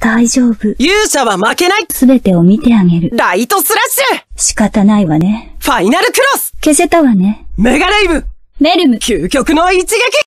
大丈夫。勇者は負けないすべてを見てあげる。ライトスラッシュ仕方ないわね。ファイナルクロス消せたわね。メガレイブメルム究極の一撃